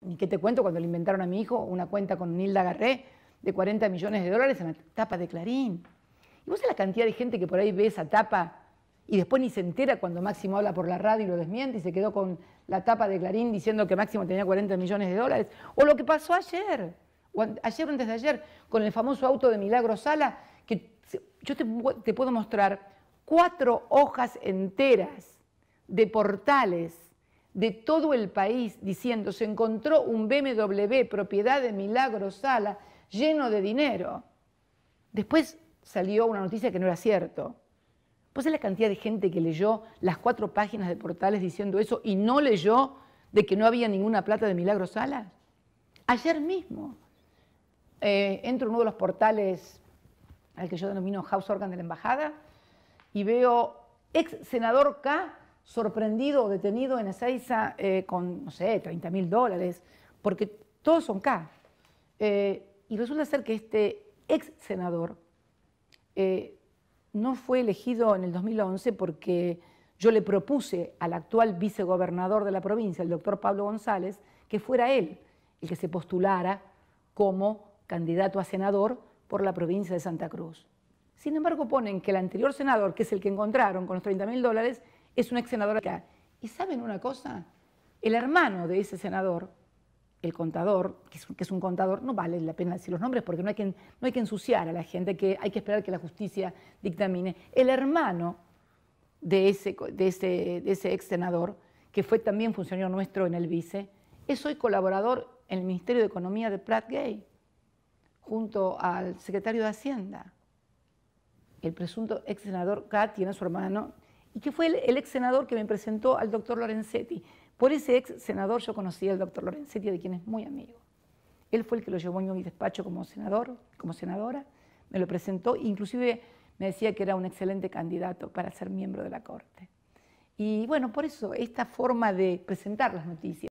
ni qué te cuento cuando le inventaron a mi hijo una cuenta con Nilda Garré de 40 millones de dólares en la tapa de Clarín. ¿Y vos sabés la cantidad de gente que por ahí ve esa tapa y después ni se entera cuando Máximo habla por la radio y lo desmiente y se quedó con la tapa de Clarín diciendo que Máximo tenía 40 millones de dólares? O lo que pasó ayer, o ayer o antes de ayer, con el famoso auto de Milagro Sala, que yo te, te puedo mostrar cuatro hojas enteras de portales de todo el país diciendo, se encontró un BMW propiedad de Milagro Sala lleno de dinero. Después salió una noticia que no era cierto. Pues es la cantidad de gente que leyó las cuatro páginas de portales diciendo eso y no leyó de que no había ninguna plata de Milagro Sala. Ayer mismo eh, entro en uno de los portales al que yo denomino House Organ de la Embajada y veo ex senador K sorprendido o detenido en Ezeiza eh, con, no sé, 30 mil dólares, porque todos son K. Eh, y resulta ser que este ex senador eh, no fue elegido en el 2011 porque yo le propuse al actual vicegobernador de la provincia, el doctor Pablo González, que fuera él el que se postulara como candidato a senador por la provincia de Santa Cruz. Sin embargo, ponen que el anterior senador, que es el que encontraron con los 30 mil dólares, es un ex senadora. ¿Y saben una cosa? El hermano de ese senador, el contador, que es, un contador, no vale la pena decir los nombres porque no hay, que, no hay que ensuciar a la gente, que hay que esperar que la justicia dictamine. El hermano de ese, de ese, ex senador, que fue también funcionario nuestro en el vice, es hoy colaborador en el Ministerio de Economía de Pratt Gay, junto al secretario de Hacienda. El presunto ex senador K tiene a su hermano y que fue el, ex senador que me presentó al doctor Lorenzetti. Por ese ex senador yo conocí al doctor Lorenzetti, de quien es muy amigo. Él fue el que lo llevó a mi despacho como senador, como senadora, me lo presentó, inclusive me decía que era un excelente candidato para ser miembro de la Corte. Y bueno, por eso esta forma de presentar las noticias.